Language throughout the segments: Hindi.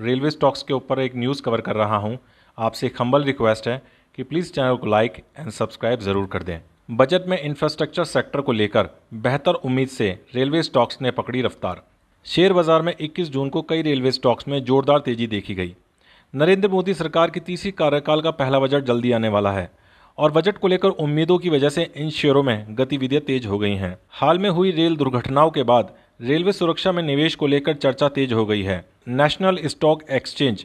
रेलवे स्टॉक्स के ऊपर एक न्यूज़ कवर कर रहा हूँ आपसे एक हम्बल रिक्वेस्ट है कि प्लीज़ चैनल को लाइक एंड सब्सक्राइब ज़रूर कर दें बजट में इंफ्रास्ट्रक्चर सेक्टर को लेकर बेहतर उम्मीद से रेलवे स्टॉक्स ने पकड़ी रफ्तार शेयर बाज़ार में 21 जून को कई रेलवे स्टॉक्स में जोरदार तेज़ी देखी गई नरेंद्र मोदी सरकार की तीसरी कार्यकाल का पहला बजट जल्दी आने वाला है और बजट को लेकर उम्मीदों की वजह से इन शेयरों में गतिविधियां तेज हो गई हैं हाल में हुई रेल दुर्घटनाओं के बाद रेलवे सुरक्षा में निवेश को लेकर चर्चा तेज हो गई है नेशनल स्टॉक एक्सचेंज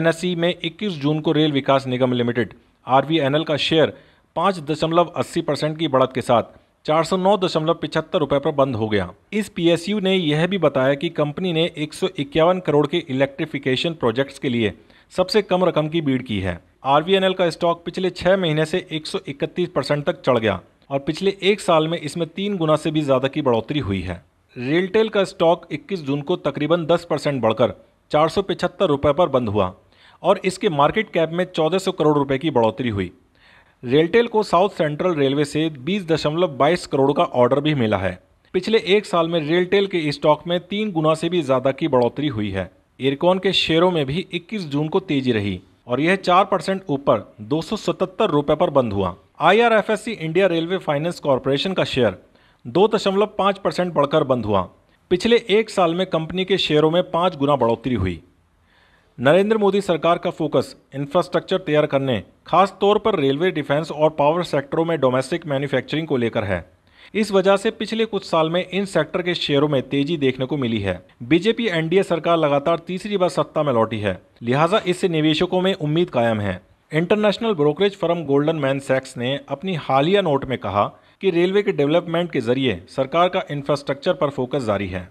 एन में 21 जून को रेल विकास निगम लिमिटेड आर का शेयर पाँच दशमलव अस्सी परसेंट की बढ़त के साथ चार सौ नौ दशमलव पिछहत्तर रुपये पर बंद हो गया इस पीएसयू ने यह भी बताया कि कंपनी ने एक सौ इक्यावन करोड़ के इलेक्ट्रिफिकेशन प्रोजेक्ट्स के लिए सबसे कम रकम की बीड की है आर का स्टॉक पिछले छः महीने से एक सौ इकतीस परसेंट तक चढ़ गया और पिछले एक साल में इसमें तीन गुना से भी ज़्यादा की बढ़ोतरी हुई है रेलटेल का स्टॉक 21 जून को तकरीबन 10 परसेंट बढ़कर चार सौ पर बंद हुआ और इसके मार्केट कैप में 1400 करोड़ रुपए की बढ़ोतरी हुई रेलटेल को साउथ सेंट्रल रेलवे से बीस करोड़ का ऑर्डर भी मिला है पिछले एक साल में रेलटेल के स्टॉक में तीन गुना से भी ज़्यादा की बढ़ोतरी हुई है एयरकॉन के शेयरों में भी 21 जून को तेजी रही और यह चार परसेंट ऊपर दो रुपए पर बंद हुआ आई इंडिया रेलवे फाइनेंस कॉरपोरेशन का शेयर दो दशमलव पाँच परसेंट बढ़कर बंद हुआ पिछले एक साल में कंपनी के शेयरों में पाँच गुना बढ़ोतरी हुई नरेंद्र मोदी सरकार का फोकस इंफ्रास्ट्रक्चर तैयार करने खास तौर पर रेलवे डिफेंस और पावर सेक्टरों में डोमेस्टिक मैन्युफैक्चरिंग को लेकर है इस वजह से पिछले कुछ साल में इन सेक्टर के शेयरों में तेजी देखने को मिली है बीजेपी एनडीए सरकार लगातार तीसरी बार सत्ता में लौटी है लिहाजा इससे निवेशकों में उम्मीद कायम है international brokerage firm Goldman सैक्स ने अपनी हालिया नोट में कहा कि रेलवे के डेवलपमेंट के जरिए सरकार का इंफ्रास्ट्रक्चर पर फोकस जारी है